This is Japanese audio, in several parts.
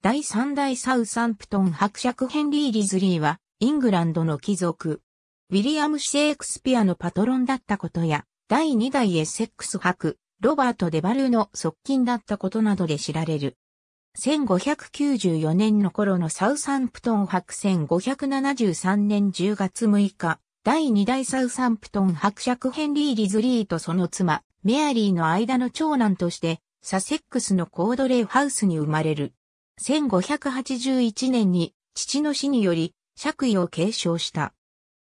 第三代サウサンプトン伯爵ヘンリー・リズリーは、イングランドの貴族。ウィリアム・シェイクスピアのパトロンだったことや、第二代エセックス伯、ロバート・デバルの側近だったことなどで知られる。1594年の頃のサウサンプトン伯1573年10月6日、第二代サウサンプトン伯爵ヘンリー・リズリーとその妻、メアリーの間の長男として、サセックスのコードレイハウスに生まれる。1581年に父の死により爵位を継承した。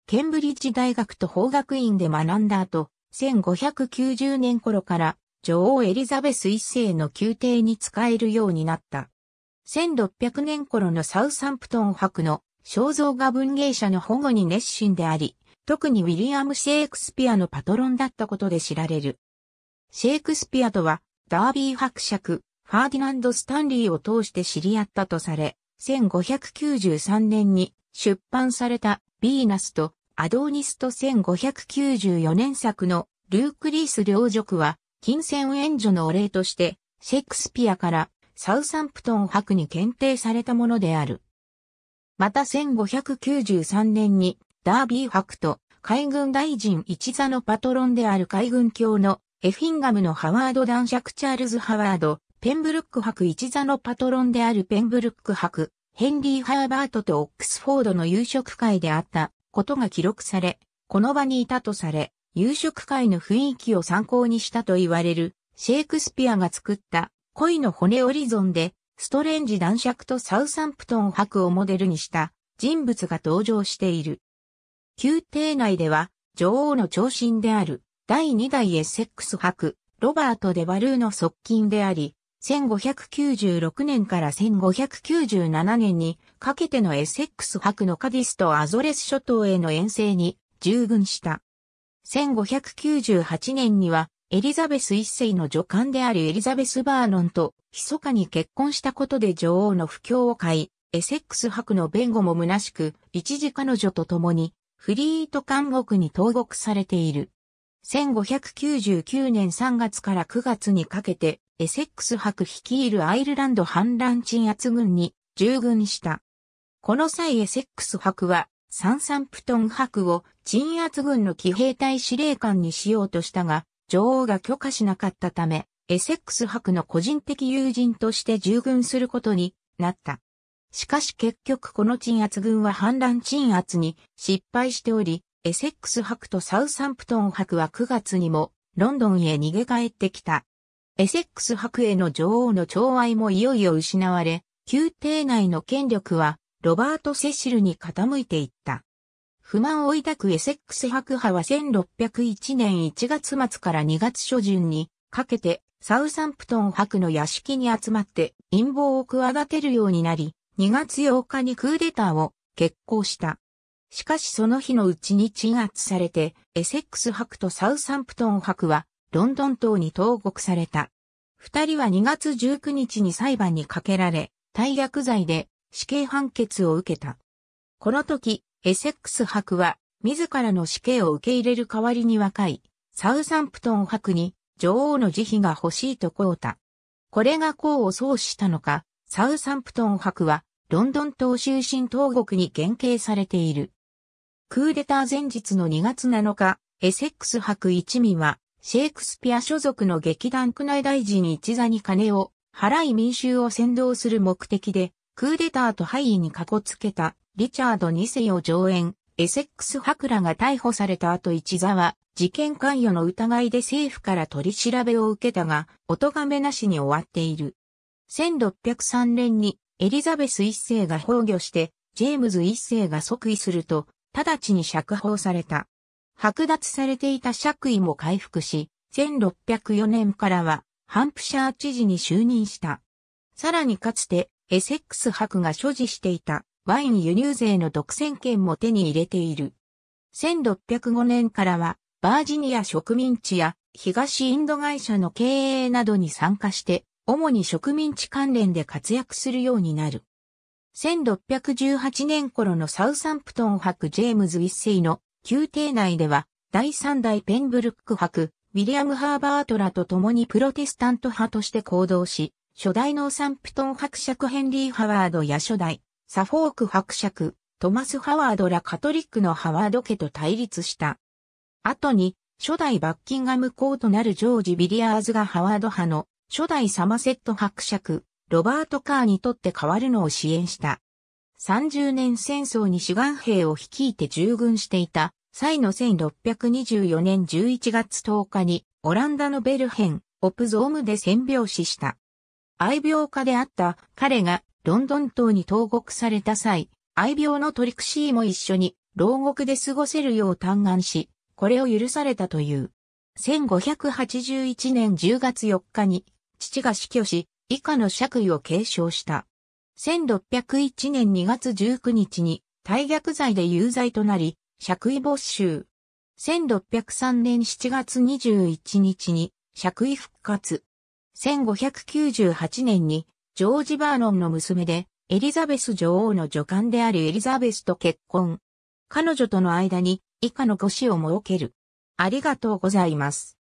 ケンブリッジ大学と法学院で学んだ後、1590年頃から女王エリザベス一世の宮廷に使えるようになった。1600年頃のサウサンプトン博の肖像画文芸者の保護に熱心であり、特にウィリアム・シェイクスピアのパトロンだったことで知られる。シェイクスピアとは、ダービー伯爵、ハーディナンド・スタンリーを通して知り合ったとされ、1593年に出版されたヴィーナスとアドーニスと1594年作のルークリース領辱は金銭援助のお礼としてシェイクスピアからサウサンプトン博に検定されたものである。また1593年にダービー博と海軍大臣一座のパトロンである海軍卿のエフィンガムのハワード男爵チャールズ・ハワードペンブルック博一座のパトロンであるペンブルック博、ヘンリー・ハーバートとオックスフォードの夕食会であったことが記録され、この場にいたとされ、夕食会の雰囲気を参考にしたと言われる、シェイクスピアが作った恋の骨折り損で、ストレンジ男爵とサウサンプトン博をモデルにした人物が登場している。宮廷内では、女王の長身である第2代エセックス博、ロバート・デ・バルーの側近であり、1596年から1597年にかけてのエセックス博のカディスとアゾレス諸島への遠征に従軍した。1598年にはエリザベス一世の助官であるエリザベス・バーノンと密かに結婚したことで女王の不況を買い、エセックス博の弁護も虚しく、一時彼女と共にフリート監獄に投獄されている。1599年3月から9月にかけてエセックス博率いるアイルランド反乱鎮圧軍に従軍した。この際エセックス博はサンサンプトン博を鎮圧軍の騎兵隊司令官にしようとしたが、女王が許可しなかったため、エセックス博の個人的友人として従軍することになった。しかし結局この鎮圧軍は反乱鎮圧に失敗しており、エセックス博とサウサンプトン博は9月にもロンドンへ逃げ帰ってきた。エセックス博への女王の寵愛もいよいよ失われ、宮廷内の権力はロバート・セシルに傾いていった。不満を抱くエセックス博派は1601年1月末から2月初旬にかけてサウサンプトン博の屋敷に集まって陰謀を企てるようになり、2月8日にクーデターを決行した。しかしその日のうちに鎮圧されて、エセックス博とサウサンプトン博はロンドン島に投獄された。二人は2月19日に裁判にかけられ、大逆罪で死刑判決を受けた。この時、エセックス博は、自らの死刑を受け入れる代わりに若い、サウサンプトン博に、女王の慈悲が欲しいとこうた。これが功を奏したのか、サウサンプトン博は、ロンドン島終身投獄に減刑されている。クーデター前日の2月7日、エセックス博一味は、シェイクスピア所属の劇団区内大臣一座に金を払い民衆を先導する目的で、クーデターと敗位にこつけたリチャード2世を上演、エセックス博らが逮捕された後一座は、事件関与の疑いで政府から取り調べを受けたが、お咎めなしに終わっている。1603年にエリザベス一世が崩御して、ジェームズ一世が即位すると、直ちに釈放された。剥奪されていた爵位も回復し、1604年からはハンプシャー知事に就任した。さらにかつてエセックス博が所持していたワイン輸入税の独占権も手に入れている。1605年からはバージニア植民地や東インド会社の経営などに参加して、主に植民地関連で活躍するようになる。1618年頃のサウサンプトン博ジェームズ一世の宮廷内では、第三代ペンブルック伯、ウィリアム・ハーバートラと共にプロテスタント派として行動し、初代ノーサンプトン伯爵ヘンリー・ハワードや初代、サフォーク伯爵、トマス・ハワードらカトリックのハワード家と対立した。後に、初代バッキンガム公となるジョージ・ビリアーズがハワード派の初代サマセット伯爵、ロバート・カーにとって変わるのを支援した。30年戦争に志願兵を率いて従軍していた際の1624年11月10日にオランダのベルヘン、オプゾームで戦病死した。愛病家であった彼がロンドン島に投獄された際、愛病のトリクシーも一緒に牢獄で過ごせるよう嘆願し、これを許されたという。1581年10月4日に父が死去し、以下の爵位を継承した。1601年2月19日に大逆罪で有罪となり、借位没収。1603年7月21日に借位復活。1598年にジョージ・バーノンの娘でエリザベス女王の女官であるエリザベスと結婚。彼女との間に以下の5子を設ける。ありがとうございます。